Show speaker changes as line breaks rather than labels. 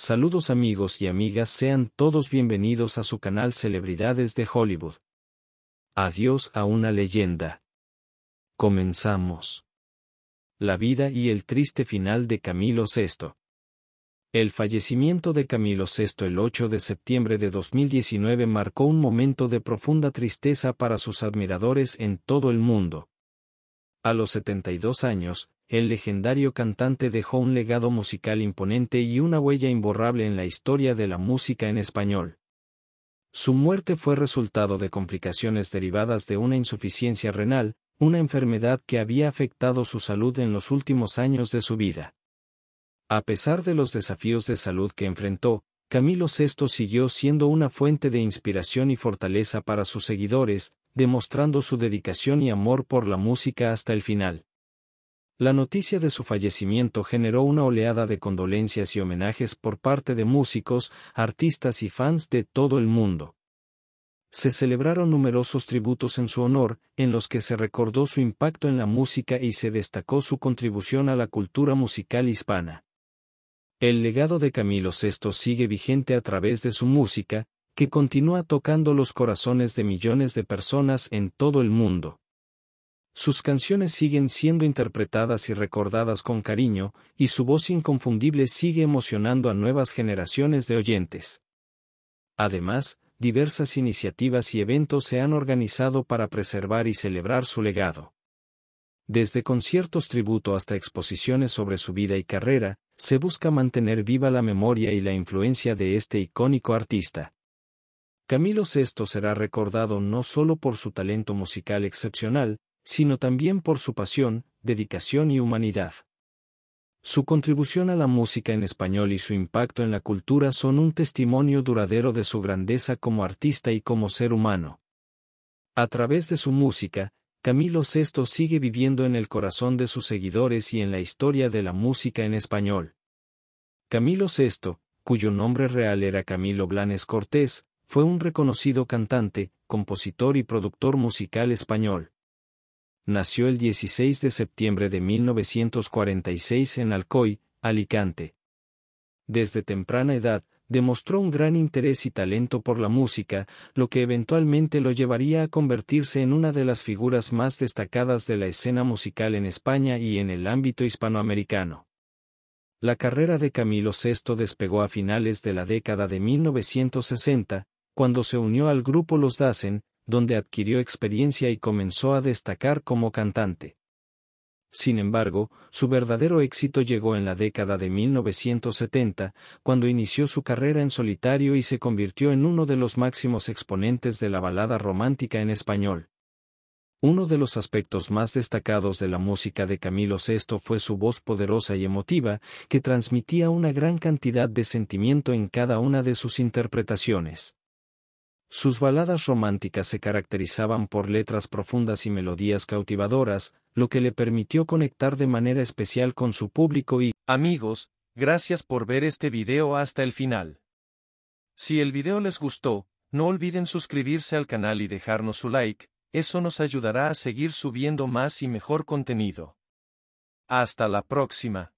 Saludos amigos y amigas, sean todos bienvenidos a su canal Celebridades de Hollywood. Adiós a una leyenda. Comenzamos. La vida y el triste final de Camilo VI. El fallecimiento de Camilo VI el 8 de septiembre de 2019 marcó un momento de profunda tristeza para sus admiradores en todo el mundo. A los 72 años, el legendario cantante dejó un legado musical imponente y una huella imborrable en la historia de la música en español. Su muerte fue resultado de complicaciones derivadas de una insuficiencia renal, una enfermedad que había afectado su salud en los últimos años de su vida. A pesar de los desafíos de salud que enfrentó, Camilo VI siguió siendo una fuente de inspiración y fortaleza para sus seguidores, demostrando su dedicación y amor por la música hasta el final. La noticia de su fallecimiento generó una oleada de condolencias y homenajes por parte de músicos, artistas y fans de todo el mundo. Se celebraron numerosos tributos en su honor, en los que se recordó su impacto en la música y se destacó su contribución a la cultura musical hispana. El legado de Camilo VI sigue vigente a través de su música, que continúa tocando los corazones de millones de personas en todo el mundo. Sus canciones siguen siendo interpretadas y recordadas con cariño, y su voz inconfundible sigue emocionando a nuevas generaciones de oyentes. Además, diversas iniciativas y eventos se han organizado para preservar y celebrar su legado. Desde conciertos tributo hasta exposiciones sobre su vida y carrera, se busca mantener viva la memoria y la influencia de este icónico artista. Camilo VI será recordado no solo por su talento musical excepcional, sino también por su pasión, dedicación y humanidad. Su contribución a la música en español y su impacto en la cultura son un testimonio duradero de su grandeza como artista y como ser humano. A través de su música, Camilo VI sigue viviendo en el corazón de sus seguidores y en la historia de la música en español. Camilo VI, cuyo nombre real era Camilo Blanes Cortés, fue un reconocido cantante, compositor y productor musical español nació el 16 de septiembre de 1946 en Alcoy, Alicante. Desde temprana edad, demostró un gran interés y talento por la música, lo que eventualmente lo llevaría a convertirse en una de las figuras más destacadas de la escena musical en España y en el ámbito hispanoamericano. La carrera de Camilo VI despegó a finales de la década de 1960, cuando se unió al grupo Los Dacen, donde adquirió experiencia y comenzó a destacar como cantante. Sin embargo, su verdadero éxito llegó en la década de 1970, cuando inició su carrera en solitario y se convirtió en uno de los máximos exponentes de la balada romántica en español. Uno de los aspectos más destacados de la música de Camilo VI fue su voz poderosa y emotiva, que transmitía una gran cantidad de sentimiento en cada una de sus interpretaciones. Sus baladas románticas se caracterizaban por letras profundas y melodías cautivadoras, lo que le permitió conectar de manera especial con su público y... Amigos, gracias por ver este video hasta el final. Si el video les gustó, no olviden suscribirse al canal y dejarnos su like, eso nos ayudará a seguir subiendo más y mejor contenido. Hasta la próxima.